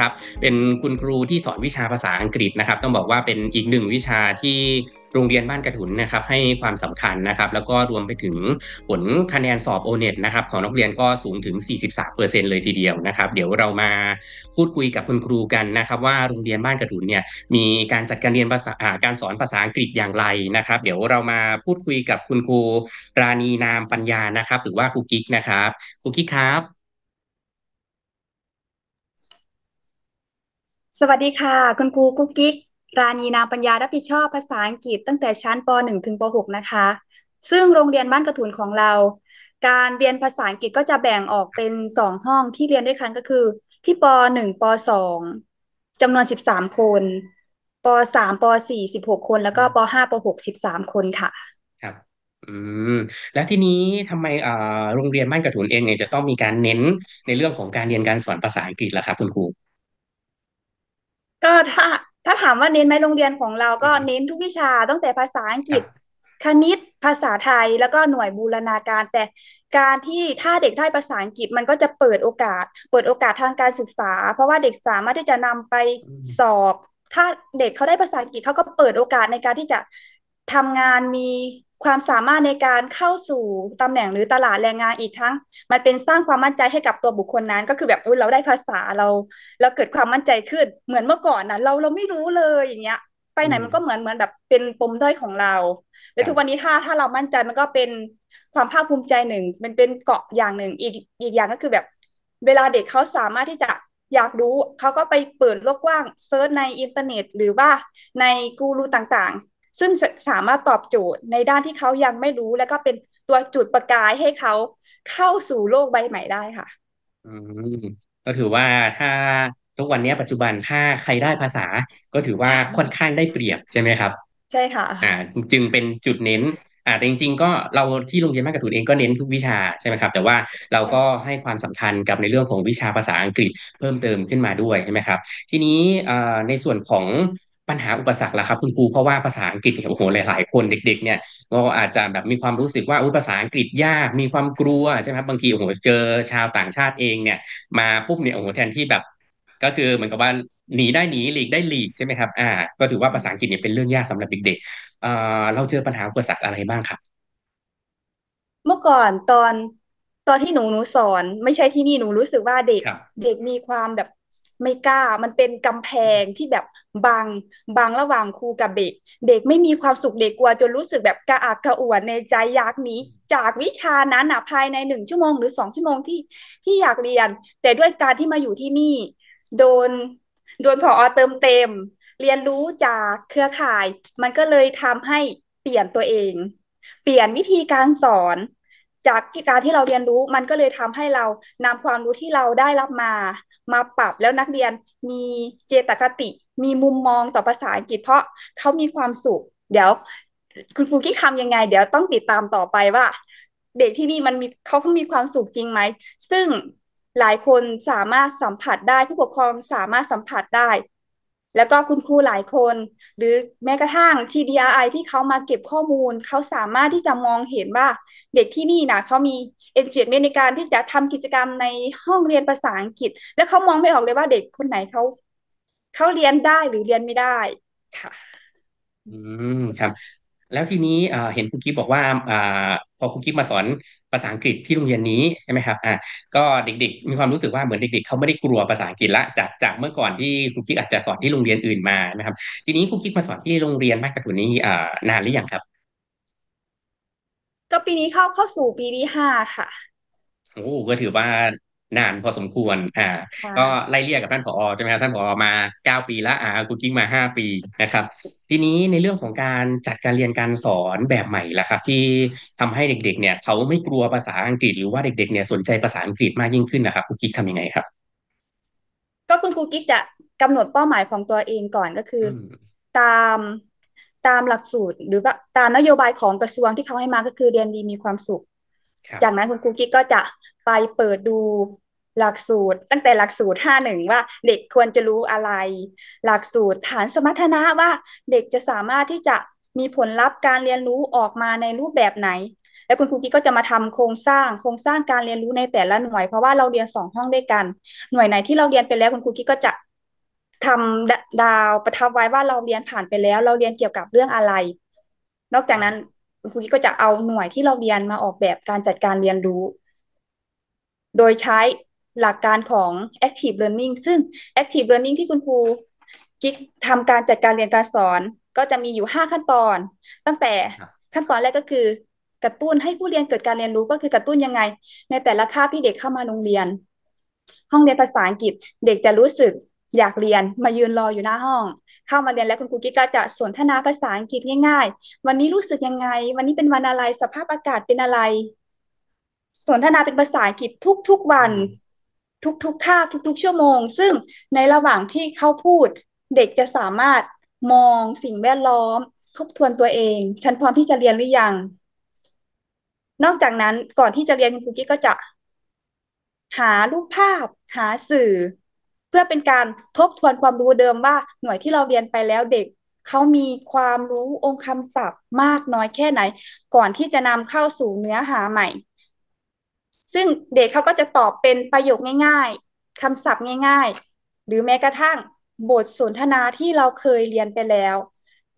ครับเป็นคุณครูที่สอนวิชาภาษาอังกฤษนะครับต้องบอกว่าเป็นอีกหนึ่งวิชาที่โรงเรียนบ้านกระถุนนะครับ ให้ความสำคัญนะครับ แล้วก็รวมไปถึงผลคะแนนสอบโอเน็ตนะครับของนักเรียนก็สูงถึง43%เลยทีเดียวนะครับ เดี๋ยวเรามาพูดคุยกับคุณครูกันนะครับ ว่าโรงเรียนบ้านกระถุนเนี่ยมีการจัดการเรียนภาษาการสอนภาษาอังกฤษอย่างไรนะครับ เดี๋ยวเรามาพูดคุยกับคุณครูราณีนามปัญญานะครับ หรือว่าครูกิ๊กนะครับครูกิ๊กครับสวัสดีค่ะ คุณครูกุ๊กกิ๊กราณีนามปัญญารับผิดชอบภาษาอังกฤษ ตั้งแต่ชั้นป .1 ถึงป .6 นะคะ ซึ่งโรงเรียนบ้านกระถุนของเรา การเรียนภาษาอังกฤษก็จะแบ่งออกเป็นสองห้องที่เรียนด้วยกัน ก็คือ ที่ป .1 ป .2 จำนวน 13 คนป .3 ป .4 16 คน แล้วก็ป .5 ป .6 13 คนค่ะครับอืมแล้วทีนี้ทำไมอ่าโรงเรียนบ้านกระถุนเองเนี่ยจะต้องมีการเน้นในเรื่องของการเรียนการสอนภาษาอังกฤษล่ะครับคุณครูก็ถ้าถ้าถามว่าเน้นไหมโรงเรียนของเราก็เน้นทุกวิชาตั้งแต่ภาษาอังกฤษ คณิตภาษาไทยแล้วก็หน่วยบูรณาการ แต่การที่ถ้าเด็กได้ภาษาอังกฤษ มันก็จะเปิดโอกาสเปิดโอกาสทางการศึกษา เพราะว่าเด็กสามารถที่จะนำไปสอบ ถ้าเด็กเขาได้ภาษาอังกฤษเขาก็เปิดโอกาสในการที่จะทำงานมีความสามารถในการเข้าสู่ตำแหน่งหรือตลาดแรงงานอีกทั้ง มันเป็นสร้างความมั่นใจให้กับตัวบุคคลนั้น ก็คือแบบอุ้ยเราได้ภาษาเรา เราเกิดความมั่นใจขึ้น เหมือนเมื่อก่อนนะเราเราไม่รู้เลยอย่างเงี้ย ไปไหนมันก็เหมือนเหมือนแบบเป็นปมด้อยของเราแล้วทุกวันนี้ถ้าถ้าเรามั่นใจมันก็เป็นความภาคภูมิใจหนึ่ง มันเป็นเกาะอย่างหนึ่งอีกอีกอย่างก็คือแบบเวลาเด็กเขาสามารถที่จะอยากรู้เขาก็ไปเปิดโลกกว้างเซิร์ชในอินเทอร์เน็ตหรือว่าในกูรูต่างซึ่งสามารถตอบโจทย์ในด้านที่เขายังไม่รู้ แล้วก็เป็นตัวจุดประกายให้เขาเข้าสู่โลกใบใหม่ได้ค่ะ อืม ก็ถือว่าถ้าทุกวันนี้ปัจจุบันถ้าใครได้ภาษาก็ถือว่าค่อนข้างได้เปรียบใช่ไหมครับ ใช่ค่ะอ่าจึงเป็นจุดเน้นอ่าแต่จริง ๆ ก็เราที่โรงเรียนมากระตุนเองก็เน้นทุกวิชาใช่ไหมครับแต่ว่าเราก็ให้ความสำคัญกับในเรื่องของวิชาภาษาอังกฤษ เพิ่มเติมขึ้นมาด้วยใช่ไหมครับ ทีนี้อ่าในส่วนของปัญหาอุปสรรคล่ะครับคุณครูเพราะว่าภาษาอังกฤษโอ้โหหลายๆคนเด็ก ๆเนี่ยก็อาจจะแบบมีความรู้สึกว่าอุภาษาอังกฤษยากมีความกลัวใช่ไหมครับางทีโอ้โหเจอชาวต่างชาติเองเนี่ย มาปุ๊บเนี่ยโอ้โหแทนที่แบบ ก็คือเหมือนกับว่าหนีได้หนีหลีกได้หลีกใช่ไหมครับ อ่า ก็ถือว่าภาษาอังกฤษเนี่ยเป็นเรื่องยากสำหรับเด็กๆเอ่อเราเจอปัญหาอุปสรรคอะไรบ้างครับ เมื่อก่อนตอนตอนที่หนูหนูสอน ไม่ใช่ที่นี่หนูรู้สึกว่าเด็ก เด็กมีความแบบไม่กล้า มันเป็นกำแพงที่แบบบาง บางระหว่างครูกับเด็ก เด็กไม่มีความสุข เด็กกลัวจนรู้สึกแบบกระอักกระอ่วนในใจอยากหนีจากวิชานั้นนะภายในหนึ่งชั่วโมง หรือสองชั่วโมงที่ที่อยากเรียน แต่ด้วยการที่มาอยู่ที่นี่โดนโดนผออเติมเต็มเรียนรู้จากเครือข่าย มันก็เลยทำให้เปลี่ยนตัวเอง เปลี่ยนวิธีการสอน จากการที่เราเรียนรู้ มันก็เลยทำให้เรานำความรู้ที่เราได้รับมามาปรับแล้วนักเรียนมีเจตคติมีมุมมองต่อภาษาอังกฤษเพราะเขามีความสุขเดี๋ยว คุณครูคิดทำยังไงเดี๋ยวต้องติดตามต่อไปว่า เด็กที่นี่มันมีเขาเขามีความสุขจริงไหมซึ่งหลายคนสามารถสัมผัสได้ผู้ปกครองสามารถสัมผัสได้แล้วก็คุณครูหลายคน หรือแม้กระทั่ง TDRI ที่เขามาเก็บข้อมูล เขาสามารถที่จะมองเห็นว่า เด็กที่นี่นะเขามีอนจ a เนียร์ในการที่จะทำกิจกรรมในห้องเรียนภาษาอังกฤษ แล้วเขามองไม่ออกเลยว่าเด็กคนไหนเขาเขาเรียนได้หรือเรียนไม่ได้ ค่ะ อืมครับแล้วทีนี้เห็นคุณกิ๊บบอกว่าพอคุณกิ๊บมาสอนภาษาอังกฤษที่โรงเรียนนี้ใช่ไหมครับอ่าก็เด็ก ๆ มีความรู้สึกว่าเหมือนเด็กๆเขาไม่ได้กลัวภาษาอังกฤษละจากจากเมื่อก่อนที่คุณกิ๊บอาจจะสอนที่โรงเรียนอื่นมานะครับ ทีนี้คุณกิ๊บมาสอนที่โรงเรียนมากกระตุนนี้นานหรือยังครับ ก็ปีนี้เข้าเข้าสู่ปีที่ห้าค่ะโอ้ก็ถือว่านานพอสมควร อ่า ก็ไล่เรียกกับท่านผอ ใช่ไหมครับท่านผอ มา 9 ปีละอ่ากูกิ้งมา5ปีนะครับ ทีนี้ในเรื่องของการจัดการเรียนการสอนแบบใหม่ละครับที่ทำให้เด็ก ๆ เนี่ย เขาไม่กลัวภาษาอังกฤษหรือว่าเด็กๆ เนี่ยสนใจภาษาอังกฤษมากยิ่งขึ้นนะครับกูกิ๊กทำยังไงครับ ก็คุณครูกิ๊กจะกำหนดเป้าหมายของตัวเองก่อนก็คือ ตามตามหลักสูตรหรือว่าตามนโยบายของกระทรวงที่เขาให้มาก็คือเรียนดีมีความสุข จากนั้นคุณครูกิ๊กก็จะไปเปิดดูหลักสูตร ตั้งแต่หลักสูตรห้าหนึ่งว่าเด็กควรจะรู้อะไร หลักสูตรฐานสมรรถนะว่าเด็กจะสามารถที่จะมีผลลัพธ์การเรียนรู้ออกมาในรูปแบบไหน แล้วคุณครูกี้ก็จะมาทำโครงสร้างโครงสร้างการเรียนรู้ในแต่ละหน่วยเพราะว่าเราเรียนสองห้องด้วยกัน หน่วยไหนที่เราเรียนไปแล้ว คุณครูกี้ก็จะทำดาวประทับไว้ว่าเราเรียนผ่านไปแล้ว เราเรียนเกี่ยวกับเรื่องอะไร นอกจากนั้นคุณครูกี้ก็จะเอาหน่วยที่เราเรียนมาออกแบบการจัดการเรียนรู้ โดยใช้หลักการของ active learning ซึ่ง active learning ที่คุณครูกิ๊กทำการจัดการเรียนการสอน ก็จะมีอยู่ห้าขั้นตอน ตั้งแต่ขั้นตอนแรกก็คือ กระตุ้นให้ผู้เรียนเกิดการเรียนรู้ก็คือกระตุ้นยังไง ในแต่ละคาบที่เด็กเข้ามาโรงเรียน ห้องเรียนภาษาอังกฤษเด็กจะรู้สึกอยากเรียนมายืนรออยู่หน้าห้อง เข้ามาเรียนแล้วคุณครูกิ๊กก็จะสนทนาภาษาอังกฤษง่ายๆ วันนี้รู้สึกยังไง วันนี้เป็นวันอะไรสภาพอากาศเป็นอะไรสนทนาเป็นภาษาอังกฤษทุก ๆ วันทุกๆ ค่าทุกๆ ชั่วโมง ซึ่งในระหว่างที่เขาพูดเด็กจะสามารถมองสิ่งแวดล้อม ทบทวนตัวเอง ฉันพร้อมที่จะเรียนหรือยัง นอกจากนั้นก่อนที่จะเรียนคุณครูกี้ก็จะ หารูปภาพ หาสื่อ เพื่อเป็นการทบทวนความรู้เดิมว่าหน่วยที่เราเรียนไปแล้วเด็ก เขามีความรู้องค์คำศัพท์ มากน้อยแค่ไหน ก่อนที่จะนำเข้าสู่เนื้อหาใหม่ซึ่งเด็กเขาก็จะตอบเป็นประโยคง่ายๆ คำศัพท์ง่ายๆ หรือแม้กระทั่งบทสนทนาที่เราเคยเรียนไปแล้ว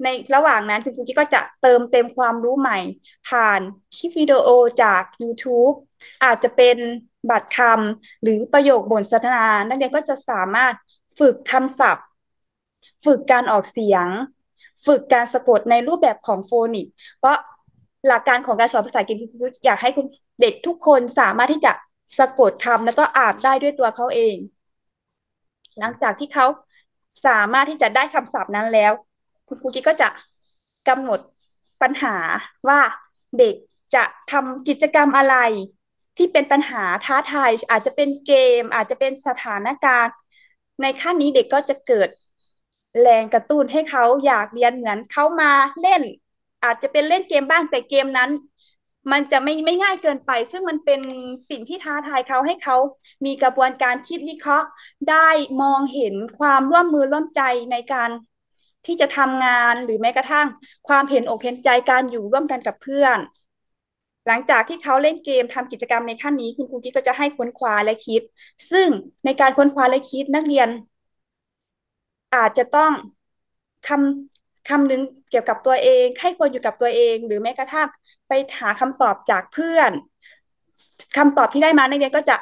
ในระหว่างนั้นคุณครูกี้ก็จะเติมเต็มความรู้ใหม่ ผ่านคลิปวิดีโอจาก YouTube อาจจะเป็นบัตรคำหรือประโยคบทสนทนานักเรียนก็จะสามารถฝึกคำศัพท์ ฝึกการออกเสียง ฝึกการสะกดในรูปแบบของโฟนิก เพราะหลักการของการสอนภาษาอังกฤษอยากให้คุณเด็กทุกคนสามารถที่จะสะกดคำแล้วก็อ่านได้ด้วยตัวเขาเอง หลังจากที่เขาสามารถที่จะได้คำศัพท์นั้นแล้ว คุณครูกิ๊กก็จะกำหนดปัญหาว่าเด็กจะทำกิจกรรมอะไรที่เป็นปัญหาท้าทายอาจจะเป็นเกม อาจจะเป็นสถานการณ์ ในขั้นนี้เด็กก็จะเกิดแรงกระตุ้นให้เขาอยากเรียนเหมือนเขามาเล่นอาจจะเป็นเล่นเกมบ้างแต่เกมนั้น มันจะไม่ไม่ง่ายเกินไป ซึ่งมันเป็นสิ่งที่ท้าทายเขาให้เขามีกระบวนการคิดวิเคราะห์ได้มองเห็นความร่วมมือร่วมใจในการที่จะทำงานหรือแม้กระทั่งความเห็นอกเห็นใจการอยู่ร่วมกันกับเพื่อน หลังจากที่เขาเล่นเกมทำกิจกรรมในขั้นนี้คุณครูกิ๊กก็จะให้ค้นคว้าและคิด ซึ่งในการค้นคว้าและคิดนักเรียน อาจจะต้องคคำนึงเกี่ยวกับตัวเองให้คนอยู่กับตัวเอง หรือแม้กระทั่งไปหาคำตอบจากเพื่อนคำตอบที่ได้มานักเรียนก็จะ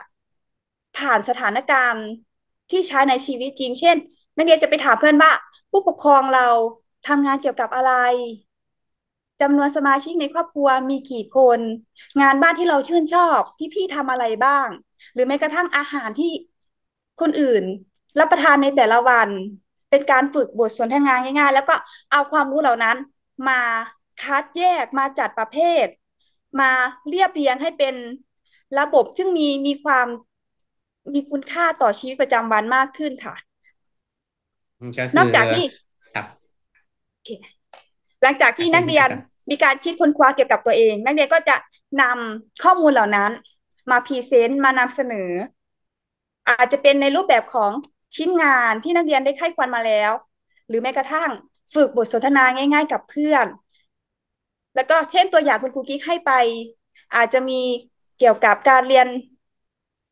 ผ่านสถานการณ์ที่ใช้ในชีวิตจริง เช่น นักเรียนจะไปถามเพื่อนว่าผู้ปกครองเราทำงานเกี่ยวกับอะไรจำนวนสมาชิกในครอบครัวมีกี่คน งานบ้านที่เราชื่นชอบพี่พี่ทำอะไรบ้าง หรือแม้กระทั่งอาหารที่คนอื่น รับประทานในแต่ละวันเป็นการฝึกบทสนทนางานง่าย ๆ แล้วก็เอาความรู้เหล่านั้นมาคัดแยกมาจัดประเภท มาเรียบเรียงให้เป็นระบบซึ่งมีมีความมีคุณค่าต่อชีวิตประจำวันมากขึ้นค่ะนอกจากที่หลังจากที่นักเรียนมีการคิดค้นคว้าเกี่ยวกับตัวเอง นักเรียนก็จะนำข้อมูลเหล่านั้น มาพรีเซนต์มานำเสนอ อาจจะเป็นในรูปแบบของชิ้นงานที่นักเรียนได้ไข้ควนมาแล้ว หรือแม้กระทั่งฝึกบทสนทนาง่าย ๆ กับเพื่อน แล้วก็เช่นตัวอย่างคุณครูกิ๊กให้ไปอาจจะมีเกี่ยวกับการเรียน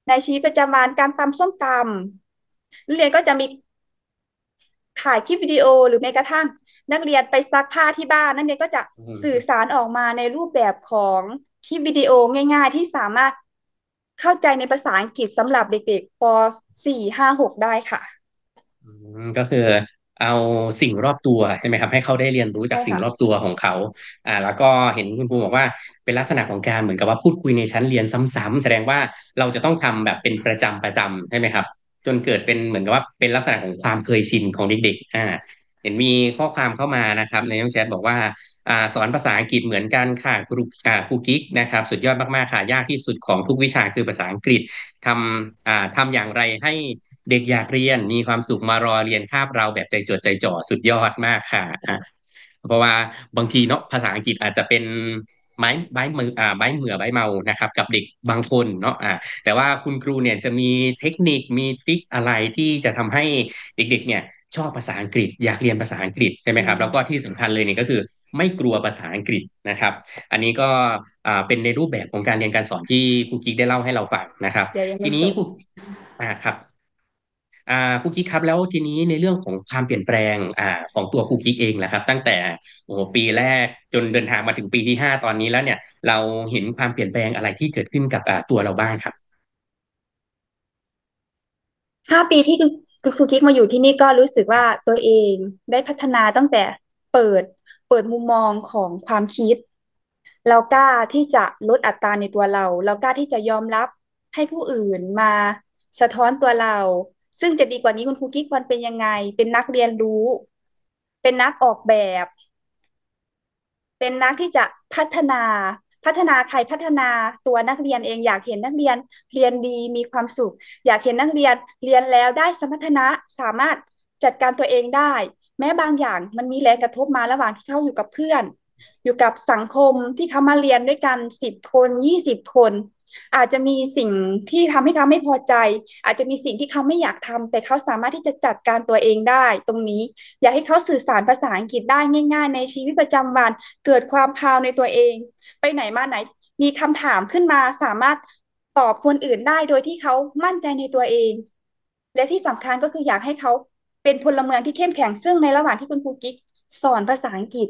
ในชีวิตประจำวันการตำส้มตำนักเรียนก็จะมีถ่ายคลิปวิดีโอหรือแม้กระทั่ง นักเรียนไปซักผ้าที่บ้าน นักเรียนก็จะสื่อสารออกมาในรูปแบบของคลิปวิดีโอง่าย ๆ ที่สามารถเข้าใจในภาษาอังกฤษสำหรับเด็กๆป .4 5 6 ได้ค่ะก็คือเอาสิ่งรอบตัวใช่ไหมครับ ให้เขาได้เรียนรู้จากสิ่งรอบตัวของเขา อ่า แล้วก็เห็นคุณครูบอกว่า เป็นลักษณะของการเหมือนกับว่าพูดคุยในชั้นเรียนซ้ำ ๆ แสดงว่าเราจะต้องทำแบบเป็นประจำประจำใช่ไหมครับ จนเกิดเป็นเหมือนกับว่าเป็นลักษณะของความเคยชินของเด็กๆอ่าห็นมีข้อความเข้ามานะครับ ในช่องแชทบอกว่าอสอนภาษาอังกฤษเหมือนกันค่ะครูครูกิ๊กนะครับ สุดยอดมากๆค่ะ ยากที่สุดของทุกวิชาคือภาษาอังกฤษทำทำอย่างไรให้เด็กอยากเรียน มีความสุขมารอเรียนคาบเราแบบใจจดใจจ่อ สุดยอดมากค่ะเพราะว่าบางทีเนาะภาษาอังกฤษอาจจะเป็นไม้ไม้มืออ่าไม้เหมือไม้เมานะครับ กับเด็กบางคนเนาะอ่าแต่ว่าคุณครูเนี่ยจะมีเทคนิคมีทริคอะไรที่จะทำให้เด็กๆเนี่ยชอบภาษาอังกฤษอยากเรียนภาษาอังกฤษใช่ไหมครับ แล้วก็ที่สำคัญเลยเนี่ยก็คือ ไม่กลัวภาษาอังกฤษนะครับ อันนี้ก็เป็นในรูปแบบของการเรียนการสอนที่ครูกิ๊กได้เล่าให้เราฟังนะครับ ทีนี้ครูอ่าครับอ่าครูกิ๊กครับ แล้วทีนี้ในเรื่องของความเปลี่ยนแปลงอ่าของตัวครูกิ๊กเองแหละครับ ตั้งแต่โอ้ปีแรกจนเดินทางมาถึงปีที่ห้าตอนนี้แล้วเนี่ย เราเห็นความเปลี่ยนแปลงอะไรที่เกิดขึ้นกับอ่าตัวเราบ้างครับห้าปีที่คือคือกิ๊กมาอยู่ที่นี่ก็รู้สึกว่าตัวเองได้พัฒนาตั้งแต่เปิดเปิดมุมมองของความคิด เรากล้าที่จะลดอัตราในตัวเรา เรากล้าที่จะยอมรับให้ผู้อื่นมาสะท้อนตัวเรา ซึ่งจะดีกว่านี้คุณครูกิ๊กวันเป็นยังไง เป็นนักเรียนรู้ เป็นนักออกแบบ เป็นนักที่จะพัฒนาพัฒนาใครพัฒนาตัวนักเรียนเองอยากเห็นนักเรียนเรียนดีมีความสุข อยากเห็นนักเรียน เรียนแล้วได้สมรรถนะสามารถจัดการตัวเองได้ แม้บางอย่างมันมีแรงกระทบมาระหว่างที่เขาอยู่กับเพื่อน อยู่กับสังคมที่เขามาเรียนด้วยกันสิบคนยี่สิบคนอาจจะมีสิ่งที่ทำให้เขาไม่พอใจ อาจจะมีสิ่งที่เขาไม่อยากทำ แต่เขาสามารถที่จะจัดการตัวเองได้ตรงนี้ อยากให้เขาสื่อสารภาษาอังกฤษได้ง่ายๆ ในชีวิตประจำวัน เกิดความพาวในตัวเอง ไปไหนมาไหนมีคำถามขึ้นมาสามารถตอบคนอื่นได้โดยที่เขามั่นใจในตัวเอง และที่สำคัญก็คือ อยากให้เขาเป็นพลเมืองที่เข้มแข็ง ซึ่งในระหว่างที่คุณครูกิ๊กสอนภาษาอังกฤษ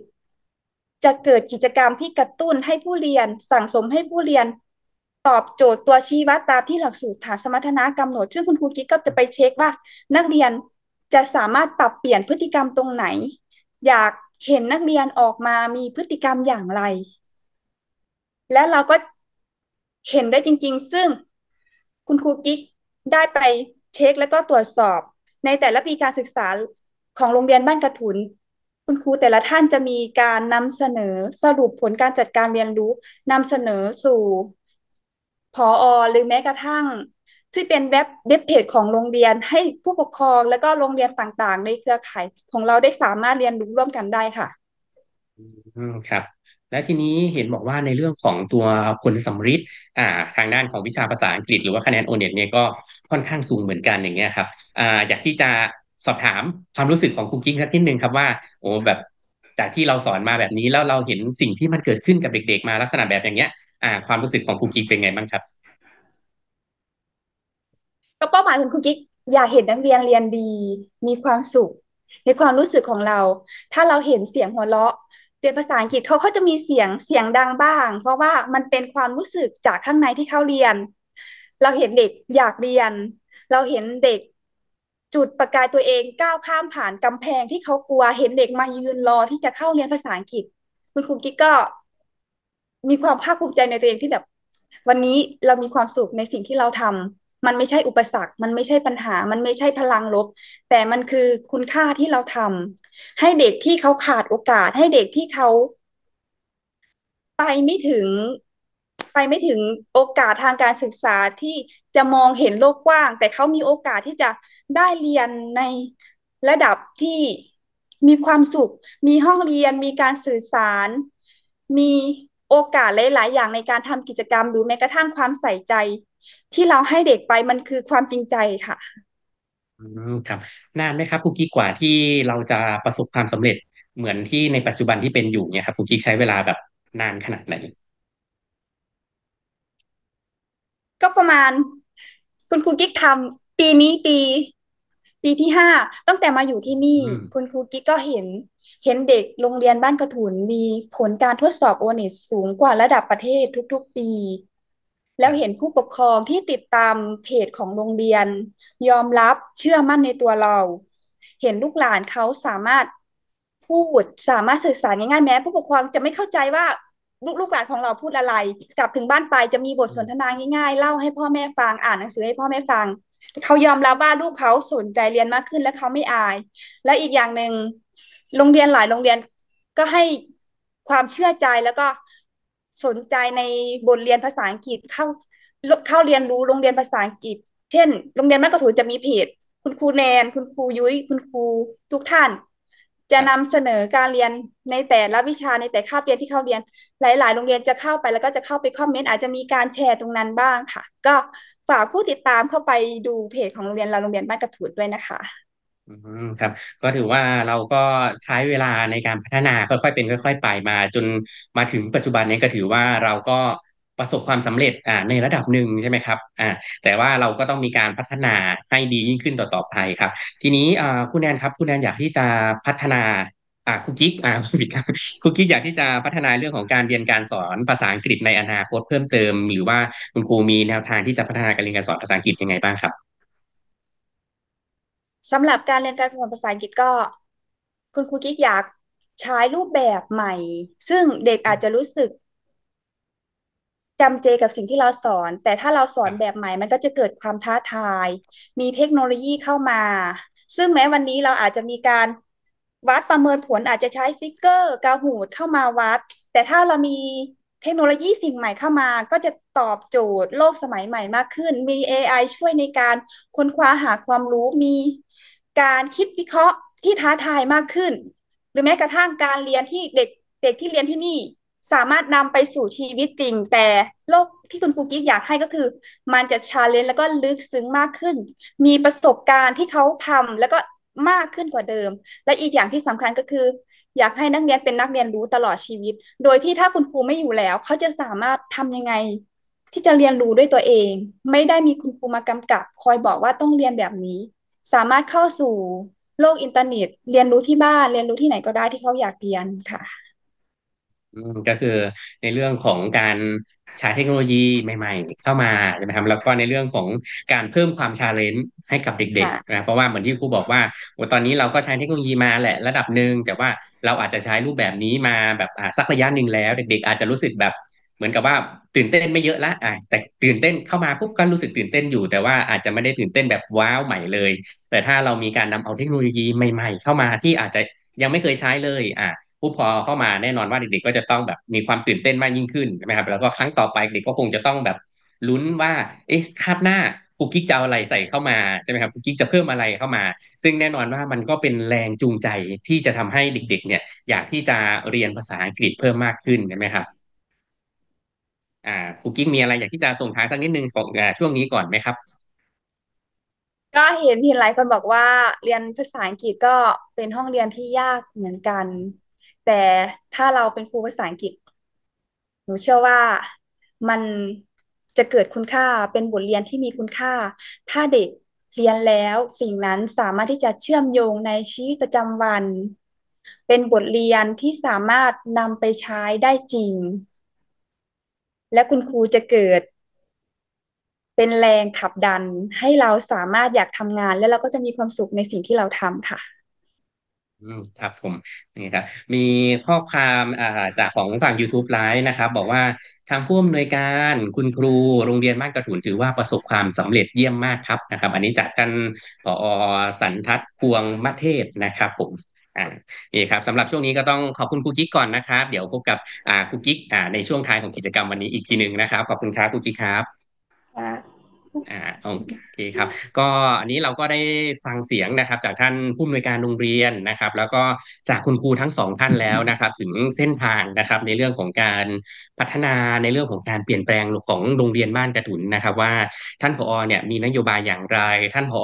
จะเกิดกิจกรรมที่กระตุ้นให้ผู้เรียนสั่งสมให้ผู้เรียนตอบโจทย์ตัวชี้วัดตามที่หลักสูตรฐานสมรรถนะกำหนดซึ่งคุณครูกิ๊กก็จะไปเช็คว่านักเรียนจะสามารถปรับเปลี่ยนพฤติกรรมตรงไหน อยากเห็นนักเรียนออกมา มีพฤติกรรมอย่างไร และเราก็เห็นได้จริงๆ ซึ่งคุณครูกิ๊กได้ไปเช็คแล้วก็ตรวจสอบในแต่ละปีการศึกษาของโรงเรียนบ้านกระถุนคุณครูแต่ละท่านจะมีการนำเสนอสรุปผลการจัดการเรียนรู้นำเสนอสู่ผออหรือแม้กระทั่งที่เป็นเว็บเว็บเพจของโรงเรียนให้ผู้ปกครองและก็โรงเรียนต่างๆ ในเครือข่ายของเราได้สามารถเรียนรู้ร่วมกันได้ค่ะ ครับ และทีนี้เห็นบอกว่าในเรื่องของตัวผลสัมฤทธิ์อ่าทางด้านของวิชาภาษาอังกฤษหรือว่าคะแนนโอเน็ตเนี่ยก็ค่อนข้างสูงเหมือนกันอย่างเงี้ยครับอ่าอยากที่จะสอบถามความรู้สึกของครูกิงคสักนิดนึงครับว่าโอ้แบบจากที่เราสอนมาแบบนี้แล้วเราเห็นสิ่งที่มันเกิดขึ้นกับเด็ก ๆ มาลักษณะแบบอย่างเงี้ยอ่าความรู้สึกของครูกิ๊กเป็นไงบ้างครับก็เป้าหมายของครูกิ๊กอยากเห็นนักเรียนเรียนดี มีความสุข ในความรู้สึกของเรา ถ้าเราเห็นเสียงหัวเราะเรียนภาษาอังกฤษเขาเขาจะมีเสียงเสียงดังบ้าง เพราะว่ามันเป็นความรู้สึกจากข้างในที่เขาเรียน เราเห็นเด็กอยากเรียน เราเห็นเด็กจุดประกายตัวเองก้าวข้ามผ่านกำแพงที่เขากลัว เห็นเด็กมายืนรอที่จะเข้าเรียนภาษาอังกฤษ คุณครูกิ๊กก็มีความภาคภูมิใจในตัวเองที่แบบ วันนี้เรามีความสุขในสิ่งที่เราทำ มันไม่ใช่อุปสรรค มันไม่ใช่ปัญหา มันไม่ใช่พลังลบ แต่มันคือคุณค่าที่เราทำ ให้เด็กที่เขาขาดโอกาสให้เด็กที่เขา ไปไม่ถึงไปไม่ถึงโอกาสทางการศึกษาที่จะมองเห็นโลกกว้าง แต่เขามีโอกาสที่จะได้เรียนในระดับที่มีความสุข มีห้องเรียนมีการสื่อสารมีโอกาสหลาย ๆ อย่างในการทำกิจกรรมหรือแม้กระทั่งความใส่ใจ ที่เราให้เด็กไปมันคือความจริงใจค่ะอืมครับนานไหมครับคุกกี้กว่าที่เราจะประสบความสำเร็จเหมือนที่ในปัจจุบันที่เป็นอยู่เนี่ยครับคุกกี้ใช้เวลาแบบนานขนาดไหนก็ประมาณ คุณครูกิ๊กทำปีนี้ปี ปีที่ห้าตั้งแต่มาอยู่ที่นี่คุณครูกิ๊กก็เห็นเห็นเด็กโรงเรียนบ้านกระถุนมีผลการทดสอบโอเน็ตสูงกว่าระดับประเทศทุกๆปี แล้วเห็นผู้ปกครองที่ติดตามเพจของโรงเรียน ยอมรับเชื่อมั่นในตัวเรา เห็นลูกหลานเขาสามารถพูดสามารถสื่อสารง่ายๆ แม้ ผู้ปกครองจะไม่เข้าใจว่าลูกลูกหลานของเราพูดอะไรกลับถึงบ้านไปจะมีบทสนทนาง่ายๆ เล่าให้พ่อแม่ฟังอ่านหนังสือให้พ่อแม่ฟังเขายอมรับว่าลูกเขาสนใจเรียนมากขึ้นและเขาไม่อาย และอีกอย่างหนึ่งโรงเรียนหลายโรงเรียนก็ให้ความเชื่อใจแล้วก็สนใจในบทเรียนภาษาอังกฤษเข้าเข้าเรียนรู้โรงเรียนภาษาอังกฤษ เช่น โรงเรียนแม่กระถูจะมีเพจคุณครูแนนคุณครูยุ้ยคุณครูทุกท่าน จะนำเสนอการเรียนในแต่ละวิชาในแต่คาบเรียนที่เข้าเรียน หลาย ๆ โรงเรียนจะเข้าไปแล้วก็จะเข้าไปคอมเมนต์อาจจะมีการแชร์ตรงนั้นบ้างค่ะ ก็ฝากผู้ติดตามเข้าไปดูเพจของโรงเรียนเราโรงเรียนบ้านกระถูดด้วยนะคะอืมครับก็ถือว่าเราก็ใช้เวลาในการพัฒนาค่อยๆเป็นค่อย ๆ ไปมา จนมาถึงปัจจุบันนี้ก็ถือว่าเราก็ประสบความสำเร็จอ่าในระดับหนึ่งใช่ไหมครับอ่าแต่ว่าเราก็ต้องมีการพัฒนาให้ดียิ่งขึ้นต่อๆไปครับ ทีนี้อ่าคุณแนนครับคุณแนนอยากที่จะพัฒนาอ่าคุกกิ๊กอ่าผิดครับคุกกิ๊กอยากที่จะพัฒนาเรื่องของการเรียนการสอนภาษาอังกฤษในอนาคตเพิ่มเติม หรือว่าคุณครูมีแนวทางที่จะพัฒนาการเรียนการสอนภาษาอังกฤษยังไงบ้างครับสำหรับการเรียนการสอนภาษาอังกฤษก็ คุณครูกิ๊กอยากใช้รูปแบบใหม่ ซึ่งเด็กอาจจะรู้สึกจำเจกับสิ่งที่เราสอน แต่ถ้าเราสอนแบบใหม่ มันก็จะเกิดความท้าทาย มีเทคโนโลยีเข้ามา ซึ่งแม้วันนี้เราอาจจะมีการวัดประเมินผลอาจจะใช้ฟิกเกอร์กาหูดเข้ามาวัด แต่ถ้าเรามีเทคโนโลยีสิ่งใหม่เข้ามา ก็จะตอบโจทย์โลกสมัยใหม่มากขึ้น มี AI ช่วยในการค้นคว้าหาความรู้มีการคิดวิเคราะห์ที่ท้าทายมากขึ้น หรือแม้กระทั่งการเรียนที่เด็กเด็กที่เรียนที่นี่สามารถนำไปสู่ชีวิตจริง แต่โลกที่คุณครูกิ๊กอยากให้ก็คือ มันจะชาเลนจ์แล้วก็ลึกซึ้งมากขึ้น มีประสบการณ์ที่เขาทำแล้วก็มากขึ้นกว่าเดิม และอีกอย่างที่สำคัญก็คือ อยากให้นักเรียนเป็นนักเรียนรู้ตลอดชีวิต โดยที่ถ้าคุณครูไม่อยู่แล้วเขาจะสามารถทำยังไง ที่จะเรียนรู้ด้วยตัวเอง ไม่ได้มีคุณครูมากำกับ คอยบอกว่าต้องเรียนแบบนี้สามารถเข้าสู่โลกอินเทอร์เน็ตเรียนรู้ที่บ้าน เรียนรู้ที่ไหนก็ได้ที่เขาอยากเรียนค่ะก็คือในเรื่องของการใช้เทคโนโลยีใหม่ๆ เข้ามาใช่ไหมครับแล้วก็ในเรื่องของการเพิ่มความชาเลนจ์ให้กับเด็กๆนะเพราะว่าเหมือนที่ครูบอกว่าตอนนี้เราก็ใช้เทคโนโลยีมาแหละระดับหนึ่งแต่ว่าเราอาจจะใช้รูปแบบนี้มาแบบสักระยะหนึ่งแล้วเด็กๆ อาจจะรู้สึกแบบเหมือนกับว่าตื่นเต้นไม่เยอะละอ่ะแต่ตื่นเต้นเข้ามาปุ๊บก็รู้สึกตื่นเต้นอยู่ แต่ว่าอาจจะไม่ได้ตื่นเต้นแบบ ว้าวใหม่เลย แต่ถ้าเรามีการนำเอาเทคโนโลยีใหม่ๆเข้ามาที่อาจจะยังไม่เคยใช้เลย อ่ะผู้พอเข้ามาแน่นอนว่าเด็กๆ ก็จะต้องแบบมีความตื่นเต้นมากยิ่งขึ้นใช่ไหมครับ แล้วก็ครั้งต่อไปเด็กก็คงจะต้องแบบลุ้นว่า เอ๊ะคาบหน้าคุูกิ๊กจะเอาอะไรใส่เข้ามาใช่ไหมครับคุูกิ๊กจะเพิ่มอะไรเข้ามา ซึ่งแน่นอนว่ามันก็เป็นแรงจูงใจที่จะทำให้เด็กๆเนี่ยอยากที่จะเรียนภาษาอังกฤษเพิ่มมากขึ้นใช่ไหมครับอ่าครูกิ๊กมีอะไรอยากที่จะส่งท้ายสักนิดนึงของอ่าช่วงนี้ก่อนไหมครับ ก็เห็นเห็นหลายคนบอกว่า เรียนภาษาอังกฤษก็เป็นห้องเรียนที่ยากเหมือนกัน แต่ถ้าเราเป็นครูภาษาอังกฤษหนูเชื่อว่ามันจะเกิดคุณค่าเป็นบทเรียนที่มีคุณค่า ถ้าเด็กเรียนแล้วสิ่งนั้นสามารถที่จะเชื่อมโยงในชีวิตประจำวัน เป็นบทเรียนที่สามารถนำไปใช้ได้จริงและคุณครูจะเกิด เป็นแรงขับดันให้เราสามารถอยากทำงาน แล้วเราก็จะมีความสุขในสิ่งที่เราทำค่ะ อืมครับผมนี่ครับ มีข้อความาจากของฝั่ง YouTube ไลฟ์นะครับ บอกว่าทางผู้อำนวยการคุณครูโรงเรียนบ้านกระถุนถือว่าประสบความสำเร็จเยี่ยมมากครับนะครับ อันนี้จากกันผอสันทัดพวงมะเทศนะครับผมอ่านี่ครับสำหรับช่วงนี้ก็ต้องขอบคุณครูกิ๊กก่อนนะครับ เดี๋ยวพบกับอ่าครูกิ๊กอ่าในช่วงท้ายของกิจกรรมวันนี้อีกทีหนึ่งนะครับ ขอบคุณครับครูกิ๊กครับอ่าอ่าโอเคเคครับ ก็อันนี้เราก็ได้ฟังเสียงนะครับจากท่านผู้อำนวยการโรงเรียนนะครับแล้วก็จากคุณครูทั้งสองท่านแล้วนะครับถึงเส้นทางนะครับในเรื่องของการพัฒนาในเรื่องของการเปลี่ยนแปลงของโรงเรียนบ้านกระดุนนะครับว่าท่านผอเนี่ยมีนโยบายอย่างไร ท่านผอ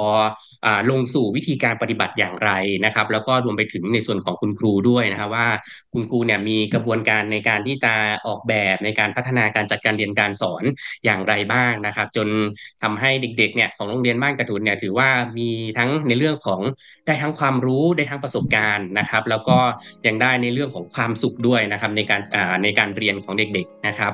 อลงสู่วิธีการปฏิบัติอย่างไรนะครับ แล้วก็รวมไปถึงในส่วนของคุณครูด้วยนะครับว่าคุณครูเนี่ยมีกระบวนการในการที่จะออกแบบในการพัฒนาการจัดการเรียนการสอนอย่างไรบ้างนะครับ จนทำให้เด็กๆเนี่ยของของโรงเรียนบ้านกระดุนเนี่ยถือว่ามีทั้งในเรื่องของได้ทั้งความรู้ได้ทั้งประสบการณ์นะครับ แล้วก็ยังได้ในเรื่องของความสุขด้วยนะครับในการในการเรียนของเด็กๆนะครับ